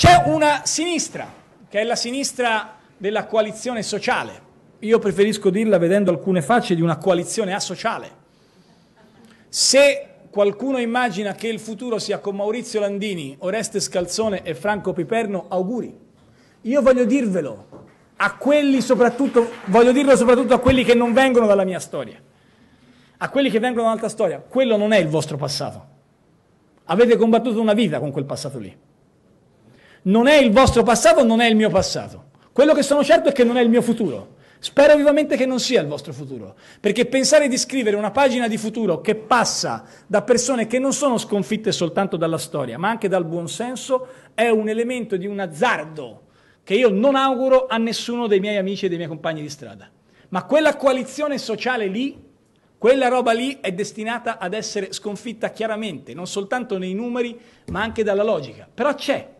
C'è una sinistra, che è la sinistra della coalizione sociale. Io preferisco dirla vedendo alcune facce di una coalizione asociale. Se qualcuno immagina che il futuro sia con Maurizio Landini, Oreste Scalzone e Franco Piperno, auguri. Io voglio dirvelo a quelli soprattutto, voglio dirlo soprattutto a quelli che non vengono dalla mia storia, a quelli che vengono da un'altra storia. Quello non è il vostro passato. Avete combattuto una vita con quel passato lì. Non è il vostro passato, non è il mio passato. Quello che sono certo è che non è il mio futuro. Spero vivamente che non sia il vostro futuro, perché pensare di scrivere una pagina di futuro che passa da persone che non sono sconfitte soltanto dalla storia, ma anche dal buonsenso, è un elemento di un azzardo che io non auguro a nessuno dei miei amici e dei miei compagni di strada. Ma quella coalizione sociale lì, quella roba lì è destinata ad essere sconfitta chiaramente, non soltanto nei numeri, ma anche dalla logica. Però c'è,